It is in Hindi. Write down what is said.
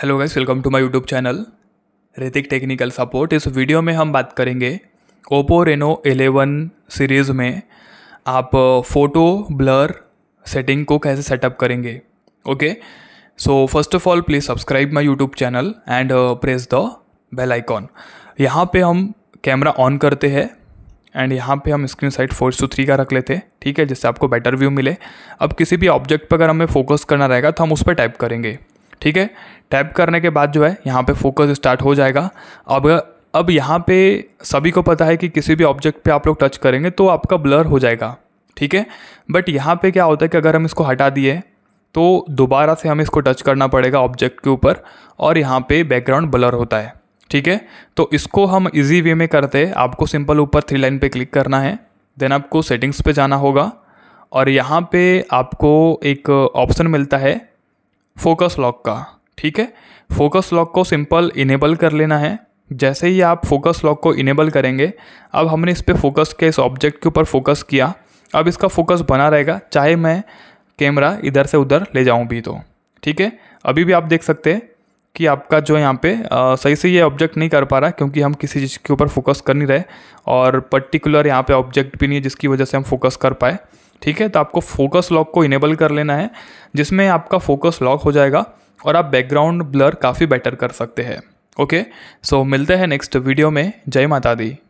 hello guys welcome to my YouTube channel Ritik technical support इस वीडियो में हम बात करेंगे ओप्पो रेनो 11 सीरीज़ में आप फ़ोटो ब्लर सेटिंग को कैसे सेटअप करेंगे okay so first of all please subscribe my YouTube channel and press the bell icon यहाँ पे हम कैमरा ऑन करते हैं एंड यहाँ पे हम screen side four to three का रख लेते हैं ठीक है जिससे आपको बेटर व्यू मिले अब किसी भी ऑब्जेक्ट पर अगर हमें फोकस करना रहेगा तो हम उस पर टाइप करेंगे ठीक है टैप करने के बाद जो है यहाँ पे फोकस स्टार्ट हो जाएगा अब अब यहाँ पे सभी को पता है कि किसी भी ऑब्जेक्ट पे आप लोग टच करेंगे तो आपका ब्लर हो जाएगा ठीक है बट यहाँ पे क्या होता है कि अगर हम इसको हटा दिए तो दोबारा से हमें इसको टच करना पड़ेगा ऑब्जेक्ट के ऊपर और यहाँ पे बैकग्राउंड ब्लर होता है ठीक है तो इसको हम इजी वे में करते हैं आपको सिंपल ऊपर थ्री लाइन पे क्लिक करना है देन आपको सेटिंग्स पे जाना होगा और यहाँ पे आपको एक ऑप्शन मिलता है फोकस लॉक का ठीक है फोकस लॉक को सिंपल इनेबल कर लेना है जैसे ही आप फोकस लॉक को इनेबल करेंगे अब हमने इस पर फोकस के इस ऑब्जेक्ट के ऊपर फोकस किया अब इसका फोकस बना रहेगा चाहे मैं कैमरा इधर से उधर ले जाऊं भी तो ठीक है अभी भी आप देख सकते हैं कि आपका जो यहाँ पे आ, सही से ये ऑब्जेक्ट नहीं कर पा रहा क्योंकि हम किसी चीज़ के ऊपर फोकस कर नहीं रहे और पर्टिकुलर यहाँ पे ऑब्जेक्ट भी नहीं है जिसकी वजह से हम फोकस कर पाए ठीक है तो आपको फोकस लॉक को इनेबल कर लेना है जिसमें आपका फोकस लॉक हो जाएगा और आप बैकग्राउंड ब्लर काफ़ी बेटर कर सकते हैं ओके सो मिलते हैं नेक्स्ट वीडियो में जय माता दी